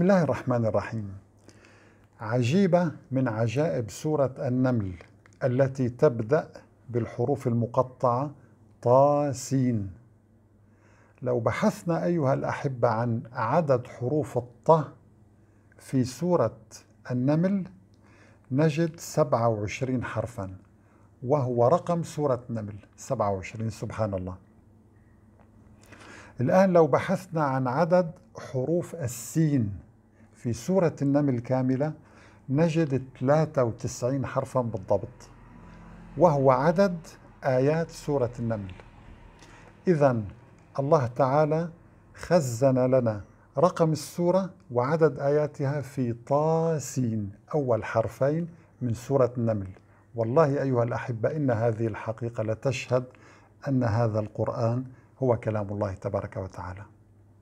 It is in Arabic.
بسم الله الرحمن الرحيم عجيبة من عجائب سورة النمل التي تبدأ بالحروف المقطعة طاسين لو بحثنا أيها الأحبة عن عدد حروف الطه في سورة النمل نجد 27 حرفا وهو رقم سورة النمل 27 سبحان الله الآن لو بحثنا عن عدد حروف السين في سورة النمل كاملة نجد 93 حرفا بالضبط وهو عدد آيات سورة النمل إذا الله تعالى خزن لنا رقم السورة وعدد آياتها في طاسين أول حرفين من سورة النمل والله أيها الأحبة إن هذه الحقيقة لتشهد أن هذا القرآن هو كلام الله تبارك وتعالى